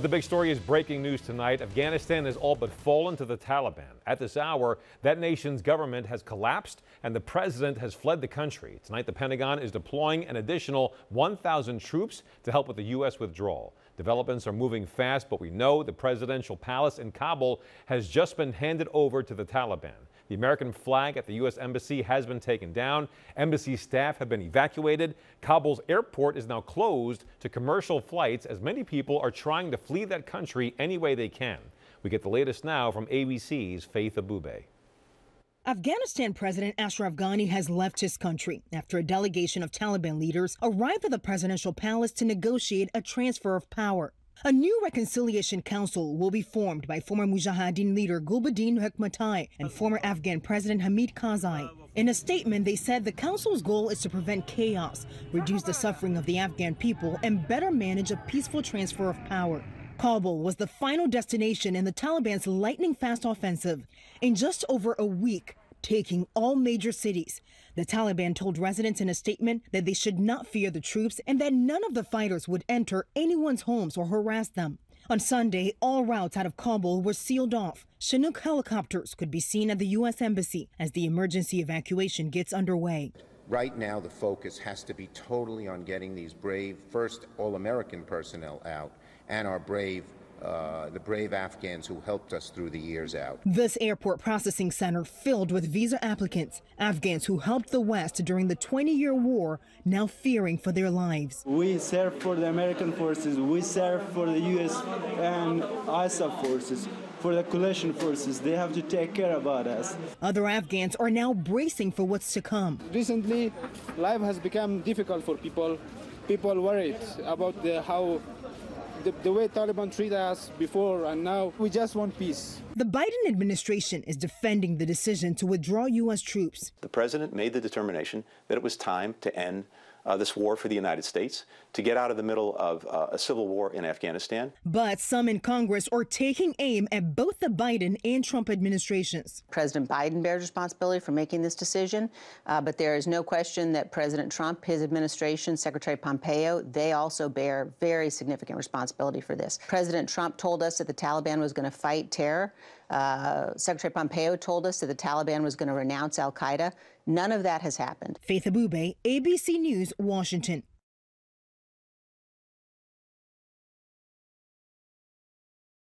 The big story is breaking news tonight. Afghanistan has all but fallen to the Taliban. At this hour, that nation's government has collapsed and the president has fled the country. Tonight, the Pentagon is deploying an additional 1,000 troops to help with the U.S. withdrawal. Developments are moving fast, but we know the presidential palace in Kabul has just been handed over to the Taliban. The American flag at the U.S. Embassy has been taken down. Embassy staff have been evacuated. Kabul's airport is now closed to commercial flights as many people are trying to flee that country any way they can. We get the latest now from ABC's Faith Abube. Afghanistan President Ashraf Ghani has left his country after a delegation of Taliban leaders arrived at the presidential palace to negotiate a transfer of power. A new reconciliation council will be formed by former Mujahideen leader Gulbuddin Hekmatai and former Afghan President Hamid Karzai. In a statement, they said the council's goal is to prevent chaos, reduce the suffering of the Afghan people, and better manage a peaceful transfer of power. Kabul was the final destination in the Taliban's lightning fast offensive. In just over a week, taking all major cities. The Taliban told residents in a statement that they should not fear the troops and that none of the fighters would enter anyone's homes or harass them. On Sunday, all routes out of Kabul were sealed off. Chinook helicopters could be seen at the U.S. Embassy as the emergency evacuation gets underway. Right now, the focus has to be totally on getting these brave, first all American personnel out and our brave uh, the brave Afghans who helped us through the years out. This airport processing center filled with visa applicants, Afghans who helped the West during the 20 year war, now fearing for their lives. We serve for the American forces, we serve for the U.S. and ISAF forces. For the coalition forces, they have to take care about us. Other Afghans are now bracing for what's to come. Recently, life has become difficult for people. People worried about the, how the, the way Taliban treat us before and now. We just want peace. The Biden administration is defending the decision to withdraw U.S. troops. The president made the determination that it was time to end uh, this war for the United States, to get out of the middle of uh, a civil war in Afghanistan. But some in Congress are taking aim at both the Biden and Trump administrations. President Biden bears responsibility for making this decision, uh, but there is no question that President Trump, his administration, Secretary Pompeo, they also bear very significant responsibility for this. President Trump told us that the Taliban was going to fight terror. Uh, Secretary Pompeo told us that the Taliban was going to renounce Al Qaeda. None of that has happened. Faith Abube, ABC News, Washington.